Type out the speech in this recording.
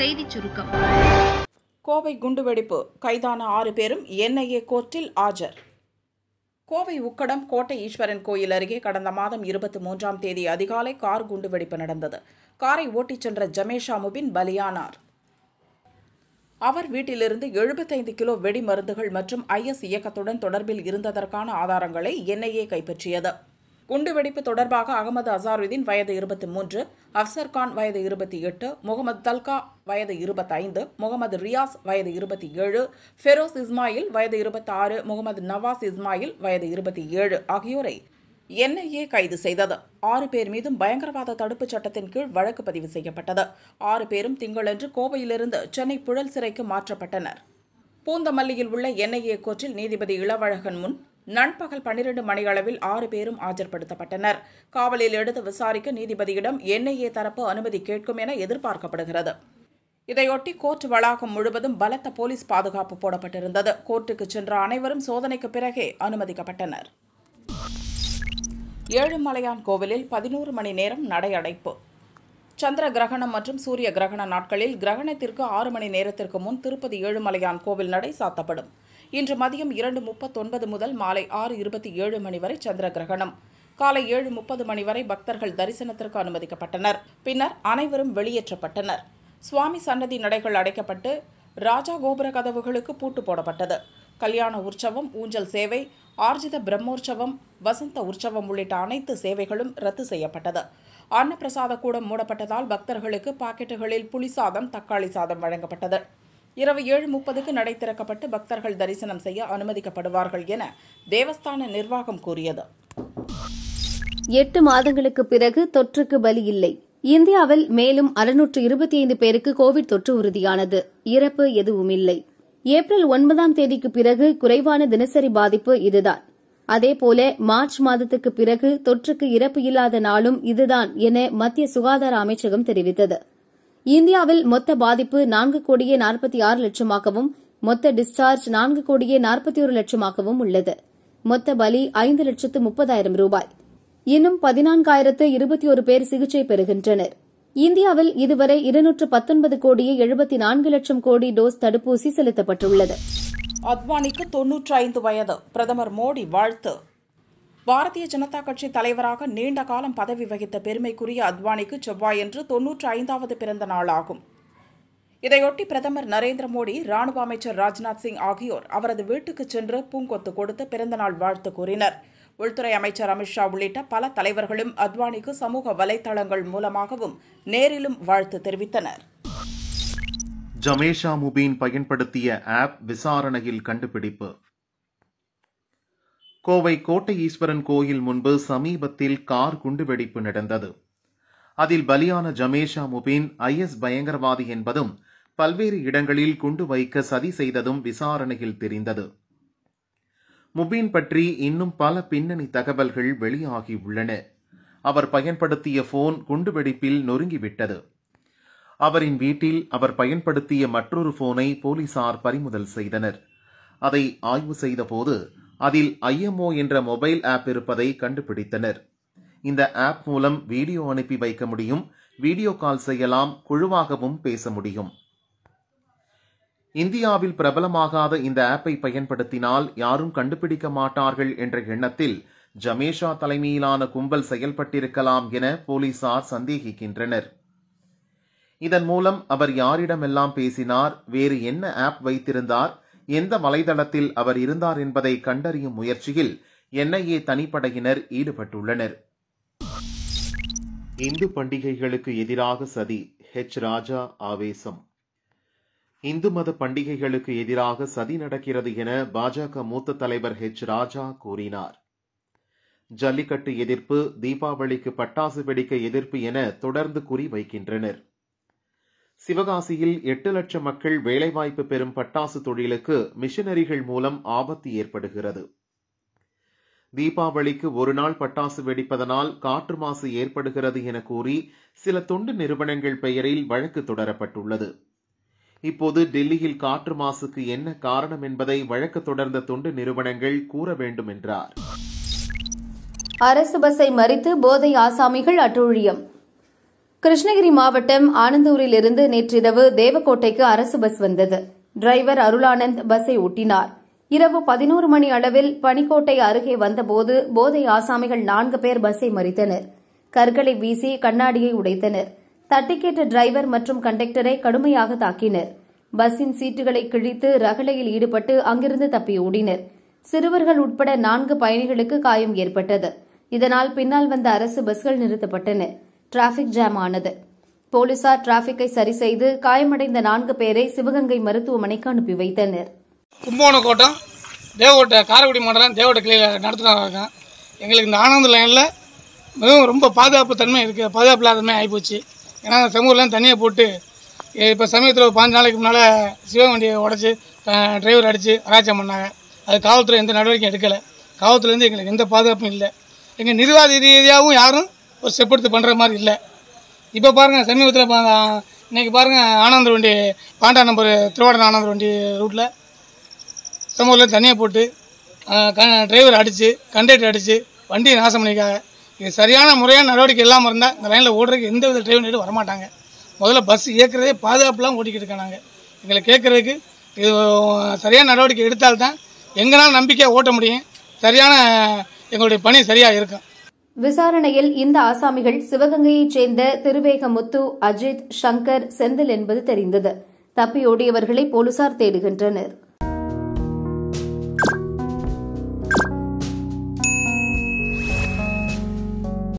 செய்திச் சுருக்கம் கோவை குண்டுவெடிப்பு கைதான ஆறு பேரும் என்ஐஏ கோர்ட்டில் ஆஜர் கோவை உக்கடம் கோட்டை ஈஸ்வரன் கோயில் அருகே கடந்த மாதம் இருபத்தி மூன்றாம் தேதி அதிகாலை கார் குண்டுவெடிப்பு நடந்தது காரை ஓட்டிச் சென்ற ஜமேஷா முபின் பலியானார் அவர் வீட்டிலிருந்து எழுபத்தைந்து கிலோ வெடி மருந்துகள் மற்றும் ஐஎஸ் இயக்கத்துடன் தொடர்பில் இருந்ததற்கான ஆதாரங்களை என்ஐஏ கைப்பற்றியது குண்டுவெடிப்பு தொடர்பாக அகமது அசாருதீன் வயது இருபத்தி மூன்று அப்சர் கான் வயது இருபத்தி எட்டு முகமது தல்கா வயது இருபத்தைந்து முகமது ரியாஸ் வயது இருபத்தி ஏழு ஃபெரோஸ் இஸ்மாயில் வயது இருபத்தாறு முகமது நவாஸ் இஸ்மாயில் வயது இருபத்தி ஏழு ஆகியோரை என்ஐஏ கைது செய்தது ஆறு பேர் மீதும் பயங்கரவாத தடுப்புச் சட்டத்தின் கீழ் வழக்கு பதிவு செய்யப்பட்டது ஆறு பேரும் திங்களன்று கோவையிலிருந்து சென்னை புழல் சிறைக்கு மாற்றப்பட்டனர் பூந்தமல்லியில் உள்ள என்ஐஏ கோர்ட்டில் நீதிபதி இளவழகன் முன் நண்பகல் பன்னிரண்டு மணியளவில் ஆறு பேரும் ஆஜர்படுத்தப்பட்டனர் காவலில் எடுத்து விசாரிக்க நீதிபதியிடம் என்ஐஏ தரப்பு அனுமதி கேட்கும் என எதிர்பார்க்கப்படுகிறது இதையொட்டி கோர்ட் வளாகம் முழுவதும் பலத்த போலீஸ் பாதுகாப்பு போடப்பட்டிருந்தது கோர்ட்டுக்கு சென்ற அனைவரும் சோதனைக்கு பிறகே அனுமதிக்கப்பட்டனர் ஏழுமலையான் கோவிலில் பதினோரு மணி நேரம் நடை அடைப்பு சந்திர கிரகணம் மற்றும் சூரிய கிரகண நாட்களில் கிரகணத்திற்கு ஆறு மணி நேரத்திற்கு முன் திருப்பதி ஏழுமலையான் கோவில் நடை சாத்தப்படும் இன்று மதியம் இரண்டு முப்பத்தொன்பது முதல் மாலை ஆறு இருபத்தி ஏழு மணி வரை சந்திர கிரகணம் காலை ஏழு முப்பது மணி வரை பக்தர்கள் தரிசனத்திற்கு அனுமதிக்கப்பட்டனர் பின்னர் அனைவரும் வெளியேற்றப்பட்டனர் சுவாமி சன்னதி நடைகள் அடைக்கப்பட்டு ராஜா கோபுர கதவுகளுக்கு பூட்டு போடப்பட்டது கல்யாண உற்சவம் ஊஞ்சல் சேவை ஆர்ஜித பிரம்மோற்சவம் வசந்த உற்சவம் உள்ளிட்ட அனைத்து சேவைகளும் ரத்து செய்யப்பட்டது அன்னப்பிரசாத கூடம் மூடப்பட்டதால் பக்தர்களுக்கு பாக்கெட்டுகளில் புளிசாதம் தக்காளி சாதம் வழங்கப்பட்டது இரவு ஏழு முப்பதுக்கு நடை திறக்கப்பட்டு பக்தர்கள் தரிசனம் செய்ய அனுமதிக்கப்படுவார்கள் என தேவஸ்தான நிர்வாகம் கூறியது எட்டு மாதங்களுக்கு பிறகு தொற்றுக்கு பலி இல்லை இந்தியாவில் மேலும் அறுநூற்று இருபத்தி ஐந்து பேருக்கு கோவிட் தொற்று உறுதியானது இறப்பு எதுவுமில்லை ஏப்ரல் ஒன்பதாம் தேதிக்கு பிறகு குறைவான தினசரி பாதிப்பு இதுதான் அதேபோல மார்ச் மாதத்துக்கு பிறகு தொற்றுக்கு இறப்பு இல்லாத நாளும் இதுதான் என மத்திய சுகாதார அமைச்சகம் தெரிவித்தது இந்தியாவில் மொத்த பாதிப்பு நான்கு கோடியே நாற்பத்தி ஆறு லட்சமாகவும் மொத்த டிஸ்சார்ஜ் நான்கு கோடியே நாற்பத்தி ஒரு லட்சமாகவும் உள்ளது மொத்த பலி ஐந்து லட்சத்து முப்பதாயிரம் ரூபாய் இன்னும் பதினான்காயிரத்து இருபத்தி ஒரு பேர் சிகிச்சை பெறுகின்றனர் இந்தியாவில் இதுவரை இருநூற்று பத்தொன்பது கோடியே எழுபத்தி நான்கு லட்சம் கோடி டோஸ் தடுப்பூசி செலுத்தப்பட்டுள்ளது அத்வானிக்கு தொன்னூற்றி ஐந்து வயது பிரதமர் மோடி வாழ்த்து பாரதிய ஜனதா கட்சி தலைவராக நீண்ட காலம் பதவி வகித்த பெருமைக்குரிய அத்வானிக்கு செவ்வாயன்று தொன்னூற்று ஐந்தாவது பிறந்த நாளாகும் இதையொட்டி பிரதமர் நரேந்திர மோடி ராணுவ அமைச்சர் ராஜ்நாத் சிங் ஆகியோர் அவரது வீட்டுக்கு சென்று பூங்கொத்து கொடுத்து பிறந்தநாள் வாழ்த்து கூறினர் உள்துறை அமைச்சர் அமித்ஷா உள்ளிட்ட பல தலைவர்களும் அத்வானிக்கு சமூக வலைதளங்கள் மூலமாகவும் நேரிலும் வாழ்த்து தெரிவித்தனர் ஜமேஷா முபீன் பயன்படுத்திய ஆப் விசாரணையில் கண்டுபிடிப்பு கோவை கோட்டை ஈஸ்வரன் கோயில் முன்பு சமீபத்தில் கார் குண்டுவெடிப்பு நடந்தது அதில் பலியான ஜமேஷா முபின் ஐஎஸ் பயங்கரவாதி என்பதும் பல்வேறு இடங்களில் குண்டு வைக்க சதி செய்ததும் விசாரணையில் தெரிந்தது முபீன் பற்றி இன்னும் பல பின்னணி தகவல்கள் வெளியாகி உள்ளன அவர் பயன்படுத்திய போன் குண்டுவெடிப்பில் நொறுங்கிவிட்டது அவரின் வீட்டில் அவர் பயன்படுத்திய மற்றொரு போனை போலீசார் பறிமுதல் செய்தனர் அதை ஆய்வு செய்தபோது அதில் ஐஎம்ஓ என்ற மொபைல் ஆப் இருப்பதை கண்டுபிடித்தனர் இந்த ஆப் மூலம் வீடியோ அனுப்பி வைக்க முடியும் வீடியோ கால் செய்யலாம் குழுவாகவும் பேச முடியும் இந்தியாவில் பிரபலமாகாத இந்த ஆப்பை பயன்படுத்தினால் யாரும் கண்டுபிடிக்க மாட்டார்கள் என்ற எண்ணத்தில் ஜமேஷா தலைமையிலான கும்பல் செயல்பட்டிருக்கலாம் என போலீசார் சந்தேகிக்கின்றனர் இதன் மூலம் அவர் யாரிடமெல்லாம் பேசினார் வேறு என்ன ஆப் வைத்திருந்தார் எந்த வலைதளத்தில் அவர் இருந்தார் என்பதை கண்டறியும் முயற்சியில் என்ஐஏ தனிப்படையினர் ஈடுபட்டுள்ளனர் இந்து பண்டிகைகளுக்கு எதிராக சதி ஹெச் ராஜா ஆவேசம் இந்து மத பண்டிகைகளுக்கு எதிராக சதி நடக்கிறது என பாஜக மூத்த தலைவர் ஹெச் ராஜா கூறினார் ஜல்லிக்கட்டு எதிர்ப்பு தீபாவளிக்கு பட்டாசு வெடிக்க எதிர்ப்பு என தொடர்ந்து குறி வைக்கின்றனர் சிவகாசியில் எட்டு லட்சம் மக்கள் வேலைவாய்ப்பு பெறும் பட்டாசு தொழிலுக்கு மிஷனரிகள் மூலம் ஆபத்து ஏற்படுகிறது தீபாவளிக்கு ஒரு நாள் பட்டாசு வெடிப்பதனால் காற்று மாசு ஏற்படுகிறது என கூறி சில தொண்டு நிறுவனங்கள் பெயரில் வழக்கு தொடரப்பட்டுள்ளது இப்போது டெல்லியில் காற்று மாசுக்கு என்ன காரணம் என்பதை வழக்கு தொடர்ந்த தொண்டு நிறுவனங்கள் கூற வேண்டும் என்றார் அரசு பஸ்ஸை மறித்து போதை ஆசாமிகள் அட்டூழியம் கிருஷ்ணகிரி மாவட்டம் ஆனந்தூரிலிருந்து நேற்றிரவு தேவக்கோட்டைக்கு அரசு பஸ் வந்தது டிரைவர் அருளானந்த் பஸ்ஸை ஓட்டினார் இரவு பதினோரு மணி அளவில் பனிக்கோட்டை அருகே வந்தபோது போதை ஆசாமிகள் நான்கு பேர் பஸ்ஸை மறித்தனர் கற்களை வீசி கண்ணாடியை உடைத்தனர் தட்டிக்கேட்ட டிரைவர் மற்றும் கண்டக்டரை கடுமையாக தாக்கினர் பஸ்ஸின் சீட்டுகளை கிழித்து ரகளையில் ஈடுபட்டு அங்கிருந்து தப்பி ஓடினர் சிறுவர்கள் உட்பட நான்கு பயணிகளுக்கு காயம் ஏற்பட்டது இதனால் பின்னால் வந்த அரசு பஸ்கள் நிறுத்தப்பட்டன டிராபிக் ஜாம் ஆனது போலீசார் டிராபிக்கை சரி செய்து காயமடைந்த நான்கு பேரை சிவகங்கை மருத்துவமனைக்கு அனுப்பி வைத்தனர் கோட்டம் தேவகோட்டை காரைக்குடி மண்டலம் தேவகோட்டை கிளையில் நடத்துகிறாங்க எங்களுக்கு இந்த ஆனந்த லைனில் மிகவும் ரொம்ப பாதுகாப்பு தன்மை இருக்குது பாதுகாப்பு இல்லாதமே ஆகிப்போச்சு ஏன்னா சமூகம்லாம் தண்ணியை போட்டு இப்போ சமயத்தில் ஒரு பாஞ்சு நாளைக்கு முன்னால் சிவகண்டியை உடச்சி டிரைவர் அடித்து அராச்சம் பண்ணாங்க அது காவல்துறை எந்த நடவடிக்கையும் எடுக்கலை காவல்துறையிலேருந்து எங்களுக்கு எந்த பாதுகாப்பும் இல்லை எங்கள் நிர்வாக ரீதியாகவும் யாரும் ஒரு ஸ்டெப் எடுத்து பண்ணுற மாதிரி இல்லை இப்போ பாருங்கள் சமீபத்தில் இன்றைக்கி பாருங்கள் ஆனந்த வண்டி பாண்டா நம்பர் திருவாடன் ஆனந்த வண்டி ரூட்டில் சமூகத்தில் தனியாக போட்டு க டிரைவர் அடித்து கண்டக்டர் அடித்து வண்டியை நாசம் பண்ணிக்காங்க இது சரியான முறையான நடவடிக்கை இல்லாமல் இருந்தால் இந்த லைனில் ஓடுறதுக்கு எந்த வித டிரைவர் நேரம் வரமாட்டாங்க முதல்ல பஸ் ஏற்கிறதே பாதுகாப்புலாம் ஓட்டிக்கிட்டு இருக்காங்க நாங்கள் எங்களை கேட்குறதுக்கு இது சரியான நடவடிக்கை எடுத்தால்தான் எங்களால் நம்பிக்கையாக ஓட்ட முடியும் சரியான எங்களுடைய பணி சரியாக இருக்கும் விசாரணையில் இந்த ஆசாமிகள் சிவகங்கையைச் சேர்ந்த திருவேகமுத்து அஜித் சங்கர் செந்தில் என்பது தெரிந்தது தப்பியோடியவர்களை போலீசார் தேடுகின்றனர்